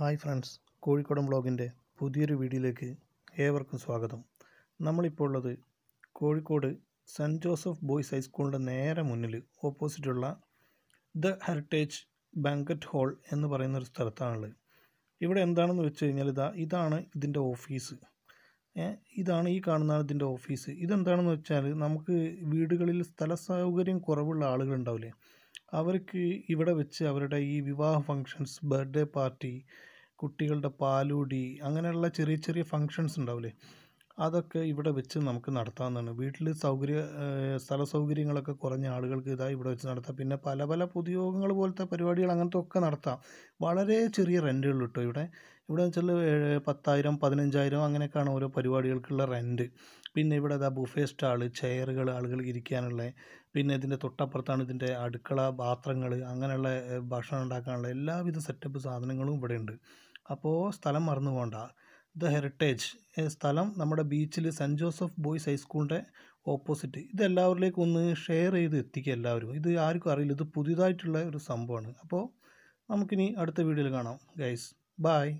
hi friends കോഴിക്കോടൻ ബ്ലോഗിൻ്റെ പുതിയൊരു വീഡിയോയിലേക്ക് ഏവർക്കും സ്വാഗതം നമ്മളിപ്പോൾ ഉള്ളത് കോഴിക്കോട് സെൻറ്റ് ജോസഫ് ബോയ്സ് ഹൈസ്കൂളിൻ്റെ നേരെ മുന്നിൽ ഓപ്പോസിറ്റുള്ള ദ ഹെറിറ്റേജ് ബാങ്കറ്റ് ഹോൾ എന്ന് പറയുന്ന ഒരു സ്ഥലത്താണുള്ളത് ഇവിടെ എന്താണെന്ന് വെച്ച് കഴിഞ്ഞാൽ ഇതാ ഇതാണ് ഇതിൻ്റെ ഓഫീസ് ഇതാണ് ഈ കാണുന്നതാണ് ഇതിൻ്റെ ഓഫീസ് ഇതെന്താണെന്ന് വെച്ചാൽ നമുക്ക് വീടുകളിൽ സ്ഥല സൗകര്യം കുറവുള്ള ആളുകളുണ്ടാവില്ലേ അവർക്ക് ഇവിടെ വെച്ച് അവരുടെ ഈ വിവാഹ ഫങ്ഷൻസ് ബർത്ത്ഡേ പാർട്ടി കുട്ടികളുടെ പാലൂടി അങ്ങനെയുള്ള ചെറിയ ചെറിയ ഫങ്ഷൻസ് ഉണ്ടാവില്ലേ അതൊക്കെ ഇവിടെ വെച്ച് നമുക്ക് നടത്താവുന്നതാണ് വീട്ടിൽ സൗകര്യ സ്ഥല സൗകര്യങ്ങളൊക്കെ കുറഞ്ഞ ആളുകൾക്ക് ഇതാ ഇവിടെ വെച്ച് നടത്താം പിന്നെ പല പല പൊതുയോഗങ്ങൾ പോലത്തെ പരിപാടികൾ അങ്ങനത്തെ ഒക്കെ നടത്താം വളരെ ചെറിയ റെൻറ്റുകൾ കിട്ടും ഇവിടെ ഇവിടെ വെച്ചാൽ പത്തായിരം പതിനഞ്ചായിരം അങ്ങനെയൊക്കെയാണ് ഓരോ പരിപാടികൾക്കുള്ള റെൻറ്റ് പിന്നെ ഇവിടെ അതാ ബുഫേ സ്റ്റാൾ ചെയറുകൾ ആളുകൾ ഇരിക്കാനുള്ള പിന്നെ ഇതിൻ്റെ തൊട്ടപ്പുറത്താണ് ഇതിൻ്റെ അടുക്കള പാത്രങ്ങൾ അങ്ങനെയുള്ള ഭക്ഷണം ഉണ്ടാക്കാനുള്ള എല്ലാവിധ സെറ്റപ്പ് സാധനങ്ങളും ഇവിടെ ഉണ്ട് അപ്പോൾ സ്ഥലം മറന്നു പോകണ്ട ദ ഹെറിറ്റേജ് സ്ഥലം നമ്മുടെ ബീച്ചിൽ സെൻറ്റ് ജോസഫ് ബോയ്സ് ഹൈസ്കൂളിൻ്റെ ഓപ്പോസിറ്റ് ഇത് എല്ലാവരിലേക്കും ഒന്ന് ഷെയർ ചെയ്ത് എത്തിക്കുക എല്ലാവരും ഇത് ആർക്കും അറിയില്ല ഇത് പുതിയതായിട്ടുള്ള ഒരു സംഭവമാണ് അപ്പോൾ നമുക്കിനി അടുത്ത വീഡിയോയിൽ കാണാം ഗൈസ് ബായ്